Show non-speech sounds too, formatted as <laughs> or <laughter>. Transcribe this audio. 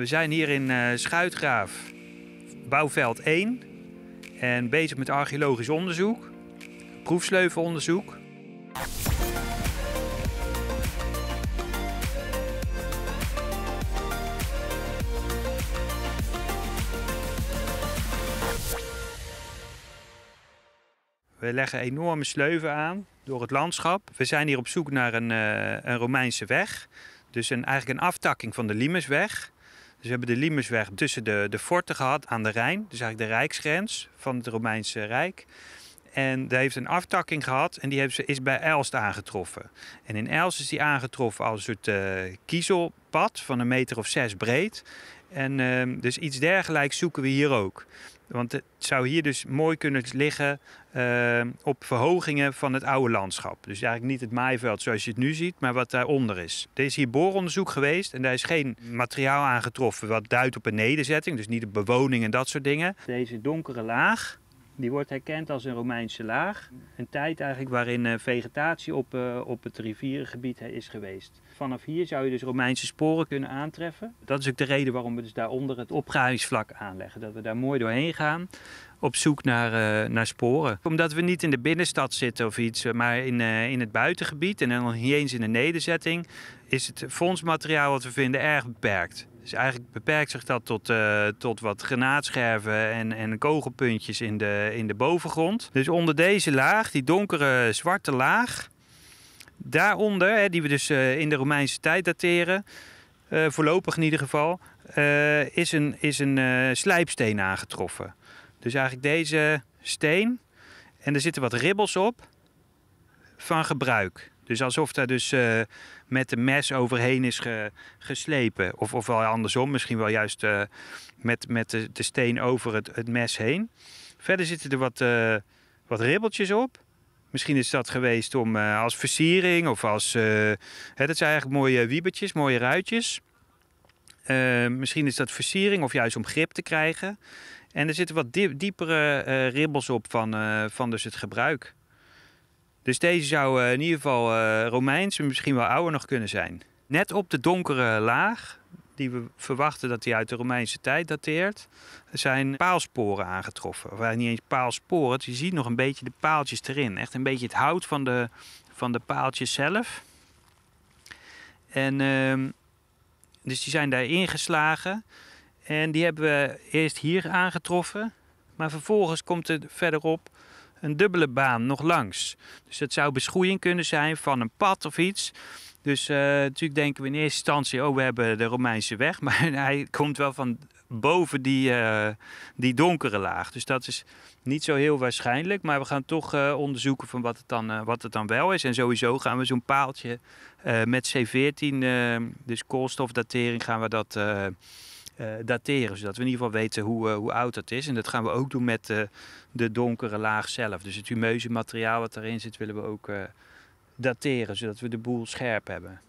We zijn hier in uh, Schuitgraaf, bouwveld 1. En bezig met archeologisch onderzoek, proefsleuvenonderzoek. We leggen enorme sleuven aan door het landschap. We zijn hier op zoek naar een, eh, een Romeinse weg. Dus een, eigenlijk een aftakking van de Limesweg. Dus we hebben de Limesweg tussen de, de forten gehad aan de Rijn, dus eigenlijk de rijksgrens van het Romeinse Rijk. En daar heeft een aftakking gehad en die ze, is bij Elst aangetroffen. En in Elst is die aangetroffen als een soort eh, kiezelpad van een meter of zes breed. En ehm, dus iets dergelijks zoeken we hier ook. Want het zou hier dus mooi kunnen liggen ehm, op verhogingen van het oude landschap. Dus eigenlijk niet het maaiveld zoals je het nu ziet, maar wat daaronder is. Er is hier booronderzoek geweest en daar is geen materiaal aangetroffen wat duidt op een nederzetting. Dus niet de bewoning en dat soort dingen. Deze donkere laag, die wordt herkend als een Romeinse laag. Een tijd eigenlijk waarin eh, vegetatie op, eh, op het rivierengebied is geweest. Vanaf hier zou je dus Romeinse sporen kunnen aantreffen. Dat is ook de reden waarom we dus daaronder het opgravingsvlak aanleggen. Dat we daar mooi doorheen gaan op zoek naar, eh, naar sporen. Omdat we niet in de binnenstad zitten of iets, maar in, in het buitengebied en dan nog niet eens in de nederzetting, is het fondsmateriaal wat we vinden erg beperkt. Dus eigenlijk beperkt zich dat tot, eh, tot wat granaatscherven en, en kogelpuntjes in de, in de bovengrond. Dus onder deze laag, die donkere zwarte laag, daaronder, hè, die we dus eh, in de Romeinse tijd dateren, eh, voorlopig in ieder geval, is een, is een slijpsteen aangetroffen. Dus eigenlijk deze steen, en er zitten wat ribbels op van gebruik. Dus alsof daar dus eh, met de mes overheen is geslepen. Of, of wel andersom, misschien wel juist eh, met, met de, de, steen over het, het mes heen. Verder zitten er wat, eh, wat ribbeltjes op. Misschien is dat geweest om als versiering of als... Hè, dat zijn eigenlijk mooie wiebertjes, mooie ruitjes. misschien is dat versiering of juist om grip te krijgen. En er zitten wat diep, diepere ribbels op van, van dus het gebruik. Dus deze zou eh, in ieder geval eh, Romeins misschien wel ouder nog kunnen zijn. Net op de donkere laag, die we verwachten dat die uit de Romeinse tijd dateert, zijn paalsporen aangetroffen. Of eh, niet eens paalsporen, je ziet nog een beetje de paaltjes erin. Echt een beetje het hout van de, van de paaltjes zelf. En ehm, dus die zijn daar ingeslagen. En die hebben we eerst hier aangetroffen. Maar vervolgens komt er verderop een dubbele baan nog langs. Dus dat zou beschoeiing kunnen zijn van een pad of iets. Dus eh, natuurlijk denken we in eerste instantie, oh we hebben de Romeinse weg. <laughs> Maar hij komt wel van boven die, eh, die donkere laag. Dus dat is niet zo heel waarschijnlijk. Maar we gaan toch eh, onderzoeken van wat het, dan, wat het dan wel is. En sowieso gaan we zo'n paaltje met C14, dus koolstofdatering, gaan we dat eh, dateren. Zodat we in ieder geval weten hoe, eh, hoe oud dat is. En dat gaan we ook doen met eh, de donkere laag zelf. Dus het humeuze materiaal wat erin zit willen we ook dateren. Zodat we de boel scherp hebben.